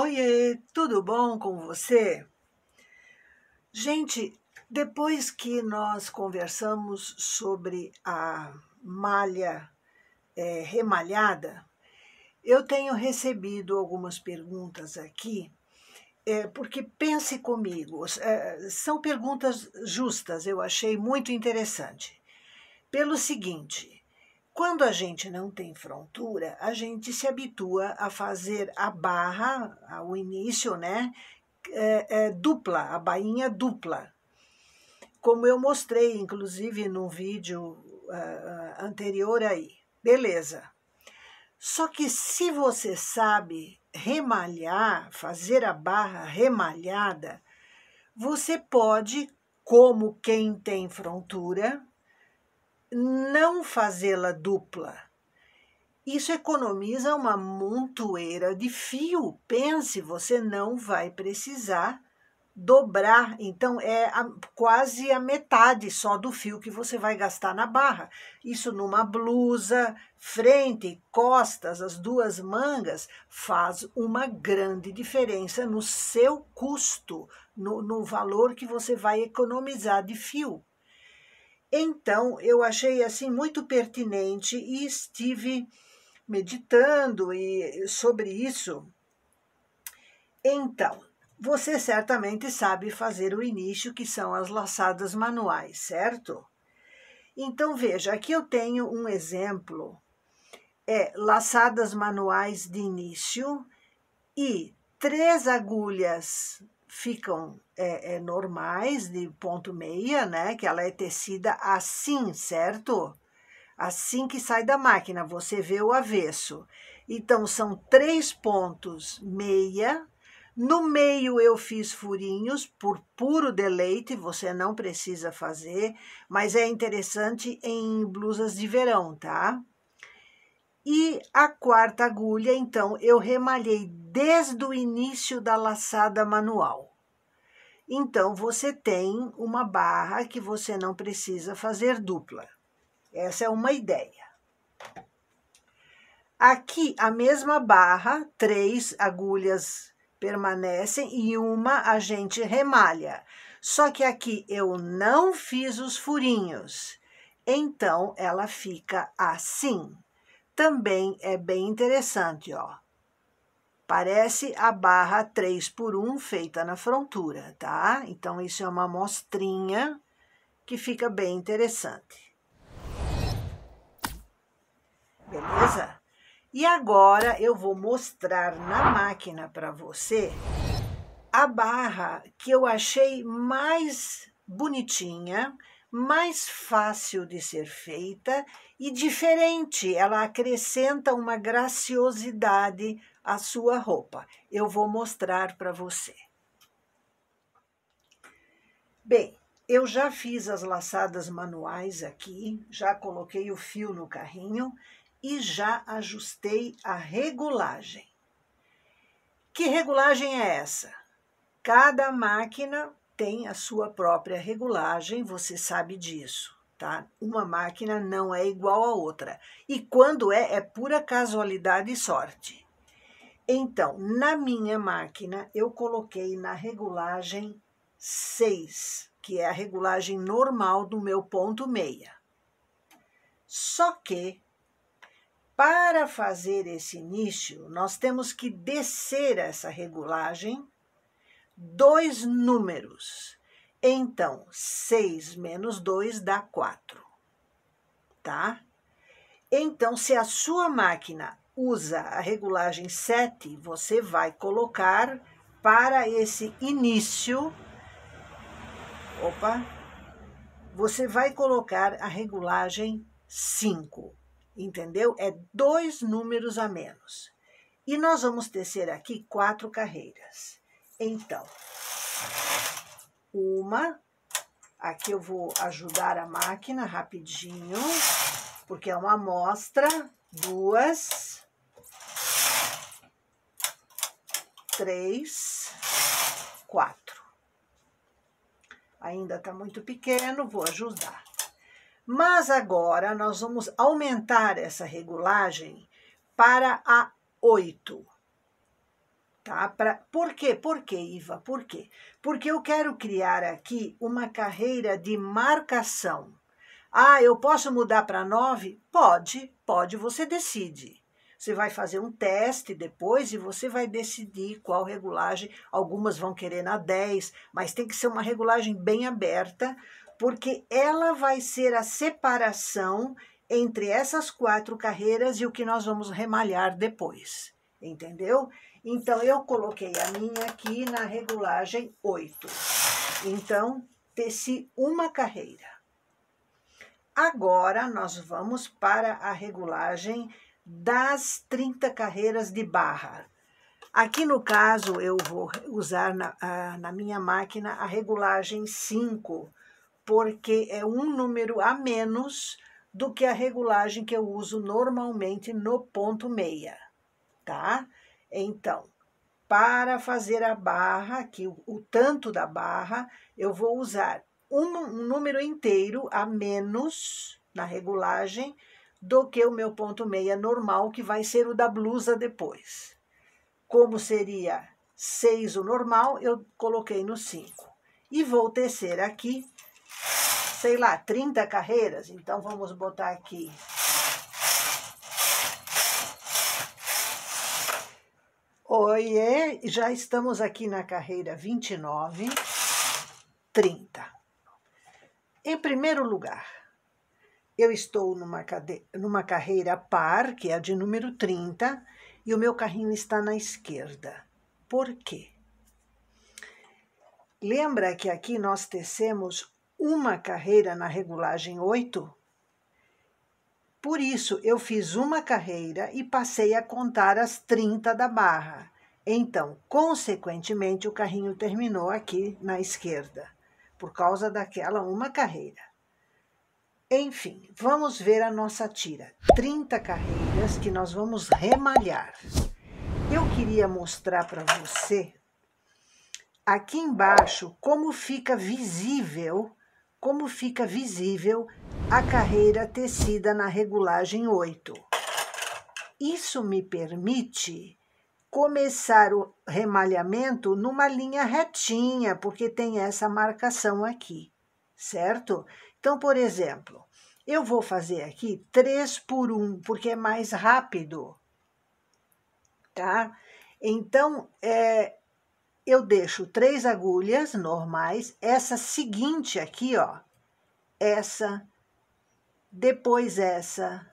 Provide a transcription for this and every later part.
Oiê, tudo bom com você? Gente, depois que nós conversamos sobre a malha é, remalhada, eu tenho recebido algumas perguntas aqui, é, porque pense comigo, é, são perguntas justas, eu achei muito interessante. Pelo seguinte, quando a gente não tem frontura, a gente se habitua a fazer a barra, ao início, né? É, é, dupla, a bainha dupla. Como eu mostrei, inclusive, num vídeo uh, anterior aí. Beleza. Só que se você sabe remalhar, fazer a barra remalhada, você pode, como quem tem frontura, não fazê-la dupla. Isso economiza uma montoeira de fio. Pense, você não vai precisar dobrar. Então, é a, quase a metade só do fio que você vai gastar na barra. Isso numa blusa, frente, costas, as duas mangas, faz uma grande diferença no seu custo, no, no valor que você vai economizar de fio. Então, eu achei assim muito pertinente e estive meditando e sobre isso. Então, você certamente sabe fazer o início, que são as laçadas manuais, certo? Então, veja, aqui eu tenho um exemplo. É laçadas manuais de início e três agulhas ficam é, é, normais de ponto meia, né? Que ela é tecida assim, certo? Assim que sai da máquina, você vê o avesso. Então, são três pontos meia. No meio eu fiz furinhos por puro deleite, você não precisa fazer, mas é interessante em blusas de verão, tá? E a quarta agulha, então, eu remalhei desde o início da laçada manual. Então, você tem uma barra que você não precisa fazer dupla. Essa é uma ideia. Aqui, a mesma barra, três agulhas permanecem e uma a gente remalha. Só que aqui eu não fiz os furinhos, então ela fica assim. Também é bem interessante, ó. Parece a barra 3 por 1 feita na frontura, tá? Então, isso é uma amostrinha que fica bem interessante. Beleza? E agora eu vou mostrar na máquina para você a barra que eu achei mais bonitinha, mais fácil de ser feita e diferente, ela acrescenta uma graciosidade à sua roupa. Eu vou mostrar para você. Bem, eu já fiz as laçadas manuais aqui, já coloquei o fio no carrinho e já ajustei a regulagem. Que regulagem é essa? Cada máquina tem a sua própria regulagem, você sabe disso tá? Uma máquina não é igual à outra. E quando é, é pura casualidade e sorte. Então, na minha máquina, eu coloquei na regulagem 6, que é a regulagem normal do meu ponto meia. Só que, para fazer esse início, nós temos que descer essa regulagem dois números. Então, 6 menos 2 dá 4, tá? Então, se a sua máquina usa a regulagem 7, você vai colocar para esse início. Opa! Você vai colocar a regulagem 5, entendeu? É dois números a menos. E nós vamos tecer aqui quatro carreiras. Então uma. Aqui eu vou ajudar a máquina rapidinho, porque é uma amostra. Duas. Três. Quatro. Ainda tá muito pequeno, vou ajudar. Mas agora nós vamos aumentar essa regulagem para a oito tá? Pra, por quê? Por quê, Iva? Por quê? Porque eu quero criar aqui uma carreira de marcação. Ah, eu posso mudar para 9? Pode, pode, você decide. Você vai fazer um teste depois e você vai decidir qual regulagem. Algumas vão querer na 10, mas tem que ser uma regulagem bem aberta, porque ela vai ser a separação entre essas quatro carreiras e o que nós vamos remalhar depois. Entendeu? Então, eu coloquei a minha aqui na regulagem 8. Então, teci uma carreira. Agora, nós vamos para a regulagem das 30 carreiras de barra. Aqui, no caso, eu vou usar na, a, na minha máquina a regulagem 5, porque é um número a menos do que a regulagem que eu uso normalmente no ponto meia, tá? Então, para fazer a barra, aqui, o tanto da barra, eu vou usar um, um número inteiro a menos na regulagem do que o meu ponto meia normal, que vai ser o da blusa depois. Como seria 6 o normal, eu coloquei no 5. E vou tecer aqui, sei lá, 30 carreiras. Então, vamos botar aqui Oiê, já estamos aqui na carreira 29, 30. Em primeiro lugar, eu estou numa, cade... numa carreira par, que é a de número 30, e o meu carrinho está na esquerda. Por quê? Lembra que aqui nós tecemos uma carreira na regulagem 8? Por isso, eu fiz uma carreira e passei a contar as 30 da barra. Então, consequentemente, o carrinho terminou aqui na esquerda, por causa daquela uma carreira. Enfim, vamos ver a nossa tira. 30 carreiras que nós vamos remalhar. Eu queria mostrar para você aqui embaixo como fica visível como fica visível a carreira tecida na regulagem 8. Isso me permite começar o remalhamento numa linha retinha, porque tem essa marcação aqui, certo? Então, por exemplo, eu vou fazer aqui 3 por 1, porque é mais rápido, tá? Então, é, eu deixo três agulhas normais, essa seguinte aqui, ó, essa, depois essa,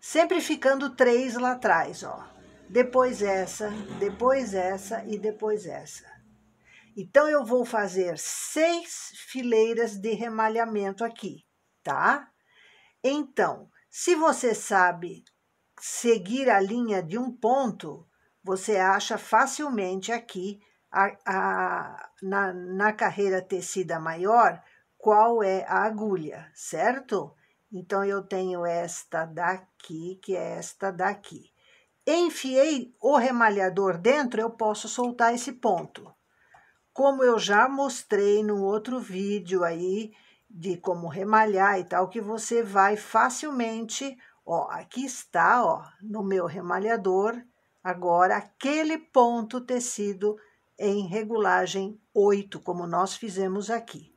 sempre ficando três lá atrás, ó. Depois essa, depois essa e depois essa. Então, eu vou fazer seis fileiras de remalhamento aqui, tá? Então, se você sabe seguir a linha de um ponto, você acha facilmente aqui a, a, na, na carreira tecida maior qual é a agulha, certo? Então, eu tenho esta daqui, que é esta daqui. Enfiei o remalhador dentro, eu posso soltar esse ponto. Como eu já mostrei no outro vídeo aí, de como remalhar e tal, que você vai facilmente, ó, aqui está, ó, no meu remalhador, agora aquele ponto tecido em regulagem 8, como nós fizemos aqui.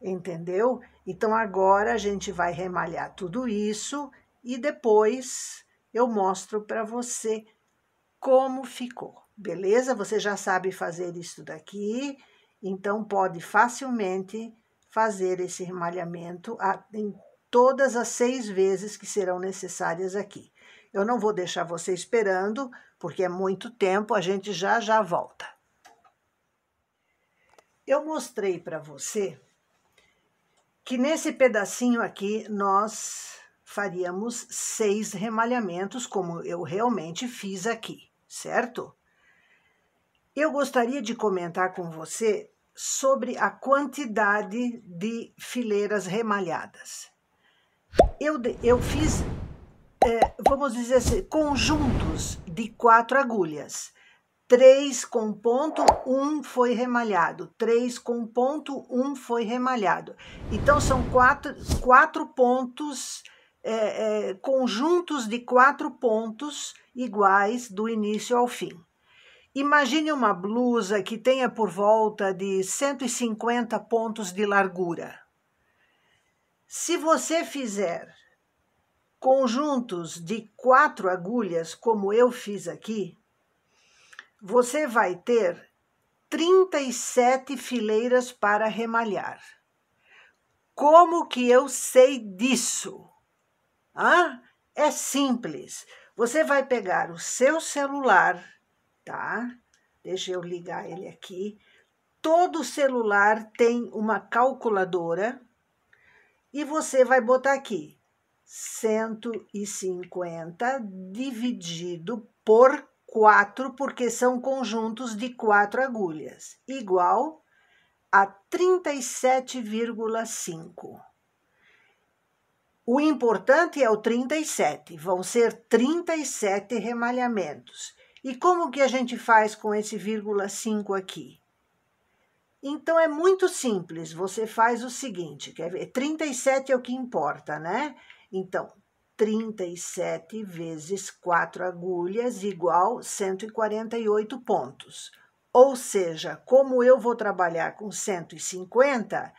Entendeu? Então agora a gente vai remalhar tudo isso e depois eu mostro para você como ficou. Beleza? Você já sabe fazer isso daqui, então pode facilmente fazer esse remalhamento em todas as seis vezes que serão necessárias aqui. Eu não vou deixar você esperando, porque é muito tempo, a gente já já volta. Eu mostrei para você que nesse pedacinho aqui nós faríamos seis remalhamentos, como eu realmente fiz aqui, certo? Eu gostaria de comentar com você sobre a quantidade de fileiras remalhadas. Eu, eu fiz, é, vamos dizer assim, conjuntos de quatro agulhas. Três com ponto, um foi remalhado. Três com ponto, um foi remalhado. Então, são quatro, quatro pontos, é, é, conjuntos de quatro pontos iguais do início ao fim. Imagine uma blusa que tenha por volta de 150 pontos de largura. Se você fizer conjuntos de quatro agulhas, como eu fiz aqui, você vai ter 37 fileiras para remalhar. Como que eu sei disso? Hã? É simples. Você vai pegar o seu celular, tá? Deixa eu ligar ele aqui. Todo celular tem uma calculadora e você vai botar aqui 150 dividido por 4, porque são conjuntos de 4 agulhas, igual a 37,5. O importante é o 37, vão ser 37 remalhamentos. E como que a gente faz com esse vírgula 5 aqui? Então é muito simples, você faz o seguinte, quer ver? 37 é o que importa, né? Então, 37 vezes 4 agulhas igual 148 pontos. Ou seja, como eu vou trabalhar com 150,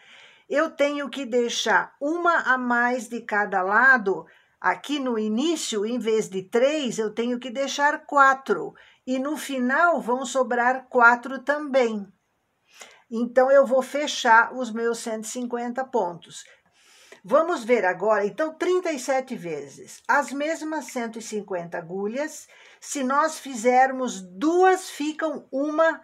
eu tenho que deixar uma a mais de cada lado. Aqui no início, em vez de três, eu tenho que deixar quatro. E no final vão sobrar quatro também. Então, eu vou fechar os meus 150 pontos. Vamos ver agora, então, 37 vezes. As mesmas 150 agulhas, se nós fizermos duas, ficam uma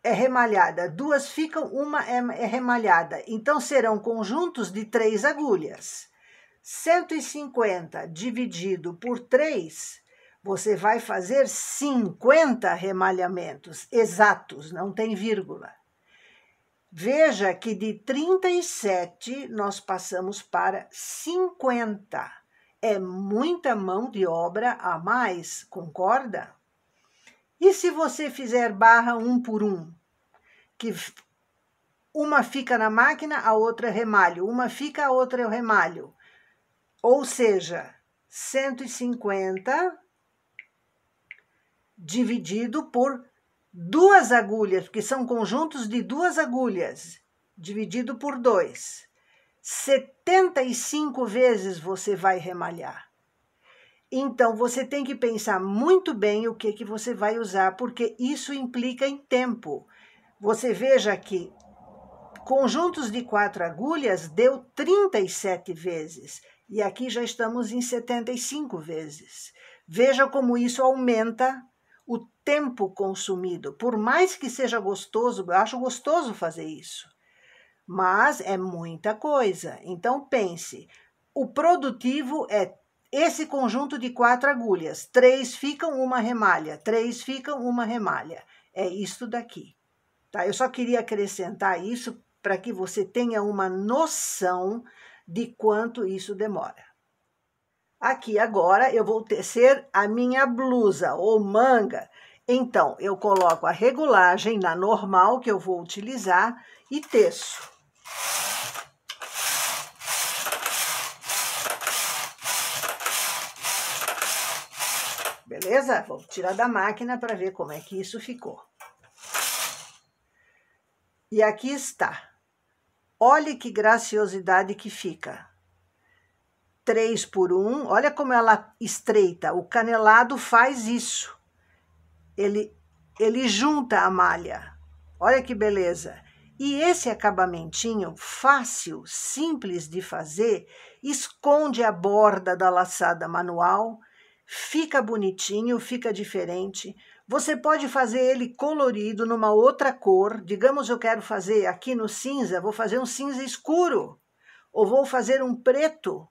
é remalhada, duas ficam, uma é, é remalhada. Então, serão conjuntos de três agulhas. 150 dividido por 3, você vai fazer 50 remalhamentos exatos, não tem vírgula. Veja que de 37 nós passamos para 50. É muita mão de obra a mais, concorda? E se você fizer barra um por um, que uma fica na máquina, a outra remalho, uma fica, a outra eu remalho. Ou seja, 150 dividido por duas agulhas, que são conjuntos de duas agulhas, dividido por dois. 75 vezes você vai remalhar. Então você tem que pensar muito bem o que que você vai usar, porque isso implica em tempo. Você veja que conjuntos de quatro agulhas deu 37 vezes e aqui já estamos em 75 vezes. Veja como isso aumenta tempo consumido. Por mais que seja gostoso, eu acho gostoso fazer isso, mas é muita coisa. Então pense: o produtivo é esse conjunto de quatro agulhas. Três ficam, uma remalha. Três ficam, uma remalha. É isto daqui. Tá? Eu só queria acrescentar isso para que você tenha uma noção de quanto isso demora. Aqui agora eu vou tecer a minha blusa ou manga então, eu coloco a regulagem na normal que eu vou utilizar e teço. Beleza? Vou tirar da máquina para ver como é que isso ficou. E aqui está. Olhe que graciosidade que fica. 3 por 1, olha como ela estreita. O canelado faz isso ele, ele junta a malha. Olha que beleza! E esse acabamentinho fácil, simples de fazer, esconde a borda da laçada manual, fica bonitinho, fica diferente. Você pode fazer ele colorido numa outra cor. Digamos, eu quero fazer aqui no cinza, vou fazer um cinza escuro ou vou fazer um preto.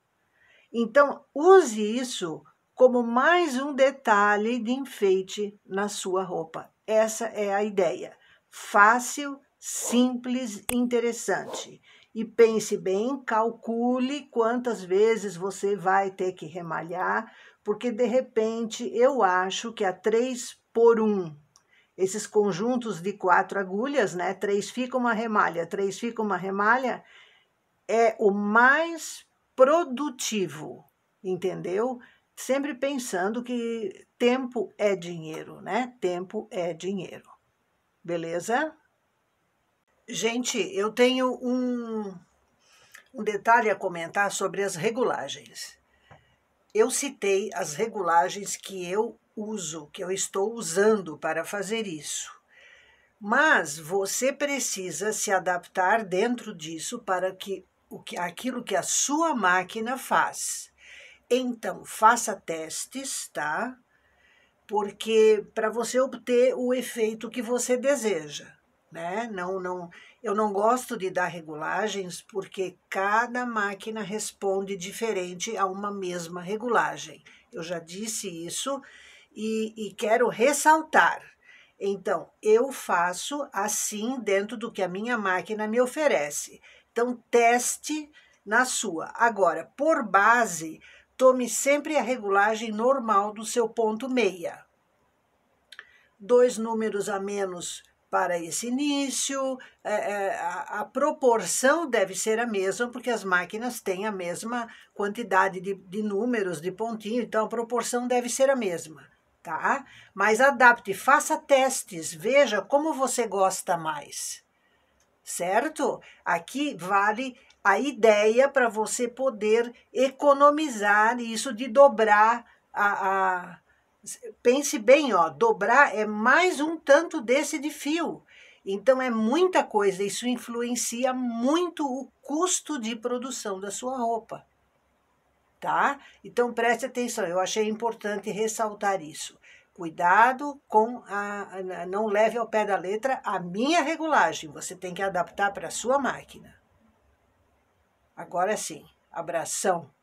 Então, use isso como mais um detalhe de enfeite na sua roupa. Essa é a ideia. Fácil, simples, interessante. E pense bem, calcule quantas vezes você vai ter que remalhar, porque de repente eu acho que a três por um, esses conjuntos de quatro agulhas, né? Três fica uma remalha, três fica uma remalha, é o mais produtivo, entendeu? sempre pensando que tempo é dinheiro, né? Tempo é dinheiro. Beleza? Gente, eu tenho um, um detalhe a comentar sobre as regulagens. Eu citei as regulagens que eu uso, que eu estou usando para fazer isso. Mas você precisa se adaptar dentro disso para que, o que aquilo que a sua máquina faz. Então, faça testes, tá? Porque para você obter o efeito que você deseja, né? Não, não, eu não gosto de dar regulagens porque cada máquina responde diferente a uma mesma regulagem. Eu já disse isso e, e quero ressaltar. Então, eu faço assim dentro do que a minha máquina me oferece. Então, teste na sua. Agora, por base, Tome sempre a regulagem normal do seu ponto meia. Dois números a menos para esse início, é, é, a proporção deve ser a mesma, porque as máquinas têm a mesma quantidade de, de números, de pontinho, então a proporção deve ser a mesma, tá? Mas adapte, faça testes, veja como você gosta mais, certo? Aqui vale a ideia para você poder economizar isso de dobrar a, a, pense bem, ó, dobrar é mais um tanto desse de fio. Então é muita coisa, isso influencia muito o custo de produção da sua roupa. Tá? Então preste atenção, eu achei importante ressaltar isso. Cuidado com a não leve ao pé da letra a minha regulagem, você tem que adaptar para a sua máquina. Agora sim, abração.